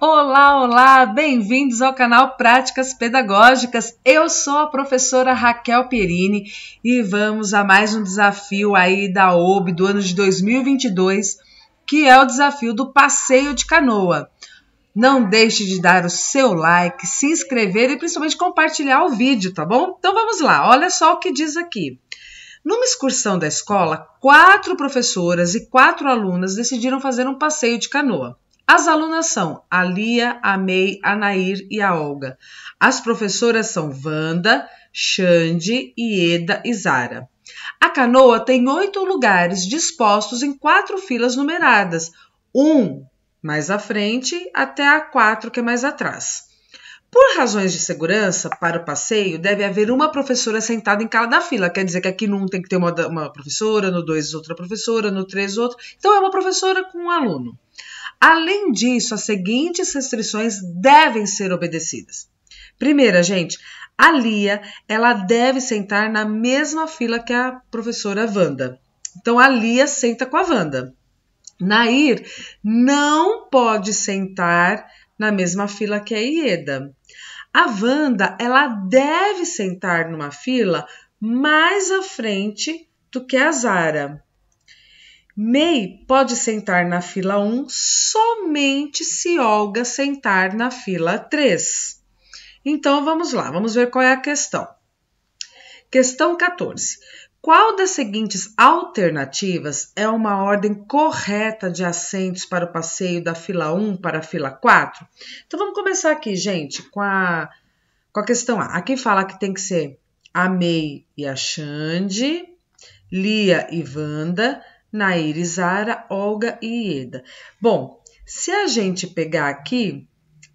Olá, olá! Bem-vindos ao canal Práticas Pedagógicas. Eu sou a professora Raquel Perini e vamos a mais um desafio aí da OB do ano de 2022, que é o desafio do passeio de canoa. Não deixe de dar o seu like, se inscrever e principalmente compartilhar o vídeo, tá bom? Então vamos lá, olha só o que diz aqui. Numa excursão da escola, quatro professoras e quatro alunas decidiram fazer um passeio de canoa. As alunas são a Lia, a May, a Nair e a Olga. As professoras são Wanda, Xande, Ieda e Zara. A canoa tem oito lugares dispostos em quatro filas numeradas, um mais à frente até a quatro que é mais atrás. Por razões de segurança para o passeio, deve haver uma professora sentada em cada fila. Quer dizer que aqui num tem que ter uma, uma professora, no dois outra professora, no três outra. Então é uma professora com um aluno. Além disso, as seguintes restrições devem ser obedecidas. Primeira, gente, a Lia, ela deve sentar na mesma fila que a professora Wanda. Então a Lia senta com a Wanda. Nair não pode sentar na mesma fila que a Ieda. A Wanda, ela deve sentar numa fila mais à frente do que a Zara. May pode sentar na fila 1 somente se Olga sentar na fila 3. Então vamos lá, vamos ver qual é a questão. Questão 14. Qual das seguintes alternativas é uma ordem correta de assentos para o passeio da fila 1 para a fila 4? Então vamos começar aqui, gente, com a, com a questão A. Aqui fala que tem que ser a May e a Xande, Lia e Wanda, Nair, Zara, Olga e Ieda. Bom, se a gente pegar aqui,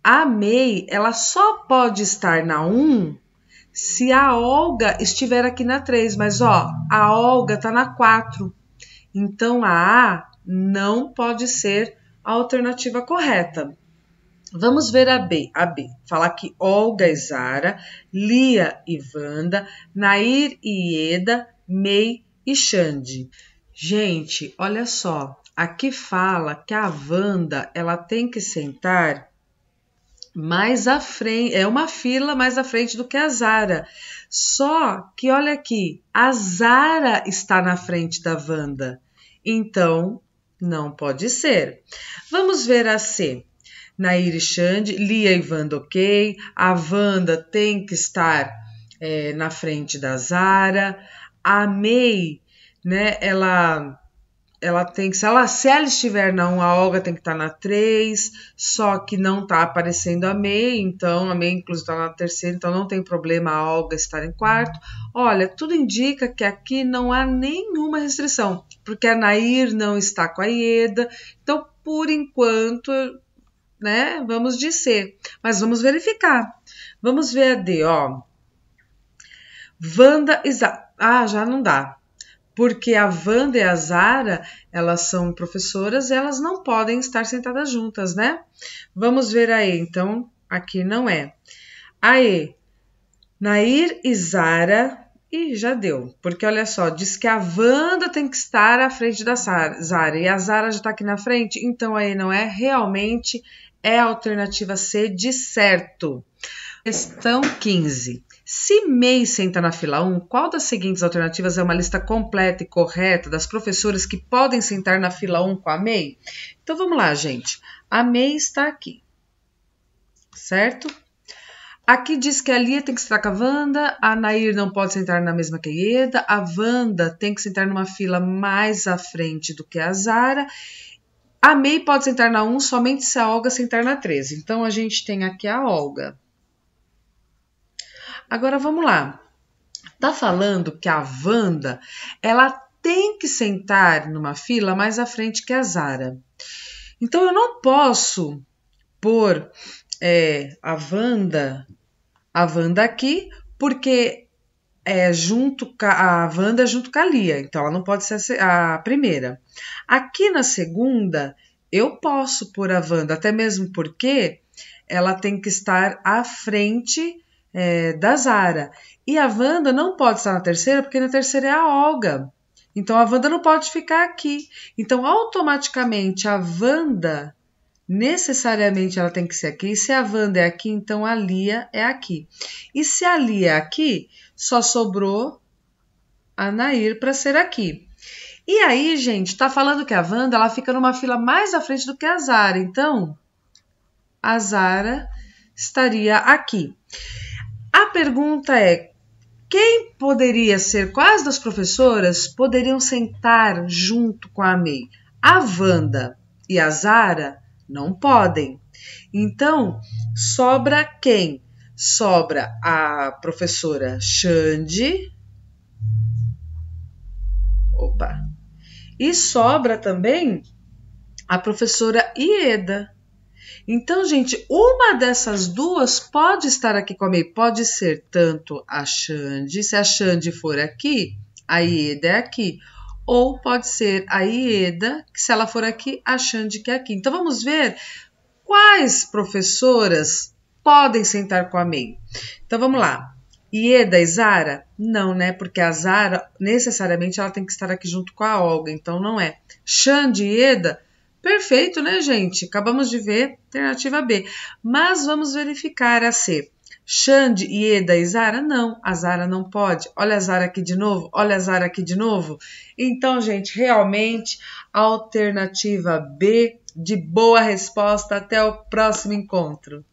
a May, ela só pode estar na 1 se a Olga estiver aqui na 3, mas ó, a Olga tá na 4. Então a A não pode ser a alternativa correta. Vamos ver a B. A B fala que Olga e Zara, Lia e Wanda, Nair e Ieda, May e Xande. Gente, olha só, aqui fala que a Wanda ela tem que sentar mais à frente, é uma fila mais à frente do que a Zara. Só que olha aqui, a Zara está na frente da Wanda. Então, não pode ser. Vamos ver a C. Nair Xande, Lia e Wanda ok, a Wanda tem que estar é, na frente da Zara, a May né? Ela ela tem que, se ela, se ela estiver na 1, a Olga tem que estar tá na 3, só que não está aparecendo a MEI, então a MEI, inclusive está na terceira, então não tem problema a Olga estar em quarto. Olha, tudo indica que aqui não há nenhuma restrição, porque a Nair não está com a Ieda, então por enquanto, né, vamos dizer mas vamos verificar. Vamos ver a D, ó. Wanda, ah, já não dá porque a Wanda e a Zara, elas são professoras, elas não podem estar sentadas juntas, né? Vamos ver aí, então, aqui não é. Aí, Nair e Zara, e já deu, porque olha só, diz que a Wanda tem que estar à frente da Zara, e a Zara já está aqui na frente, então aí não é, realmente é a alternativa C de certo. Questão 15. Se MEI senta na fila 1, qual das seguintes alternativas é uma lista completa e correta das professoras que podem sentar na fila 1 com a MEI? Então vamos lá, gente. A MEI está aqui, certo? Aqui diz que a Lia tem que sentar com a Wanda, a Nair não pode sentar na mesma que a Ieda, a Wanda tem que sentar numa fila mais à frente do que a Zara, a MEI pode sentar na 1 somente se a Olga sentar na 13. Então a gente tem aqui a Olga. Agora vamos lá. Tá falando que a Wanda, ela tem que sentar numa fila mais à frente que a Zara. Então eu não posso pôr é, a Wanda, a Wanda aqui, porque é junto a Wanda é junto com a Lia, então ela não pode ser a primeira. Aqui na segunda, eu posso pôr a Wanda, até mesmo porque ela tem que estar à frente é, da Zara. E a Wanda não pode estar na terceira, porque na terceira é a Olga. Então a Wanda não pode ficar aqui. Então automaticamente a Wanda necessariamente ela tem que ser aqui. E se a Wanda é aqui, então a Lia é aqui. E se a Lia é aqui, só sobrou a Nair para ser aqui. E aí, gente, tá falando que a Wanda ela fica numa fila mais à frente do que a Zara. Então, a Zara estaria aqui. A pergunta é: quem poderia ser, quais das professoras poderiam sentar junto com a Mei? A Wanda e a Zara não podem. Então, sobra quem? Sobra a professora Xande. Opa! E sobra também a professora Ieda. Então, gente, uma dessas duas pode estar aqui com a Mei. Pode ser tanto a Xande, se a Xande for aqui, a Ieda é aqui. Ou pode ser a Ieda, que se ela for aqui, a Xande que é aqui. Então, vamos ver quais professoras podem sentar com a MEI. Então, vamos lá. Ieda e Zara? Não, né? Porque a Zara, necessariamente, ela tem que estar aqui junto com a Olga. Então, não é. Xande e Ieda? Perfeito, né, gente? Acabamos de ver alternativa B. Mas vamos verificar a C. Xande, Ieda e Zara? Não, a Zara não pode. Olha a Zara aqui de novo, olha a Zara aqui de novo. Então, gente, realmente, alternativa B de boa resposta. Até o próximo encontro.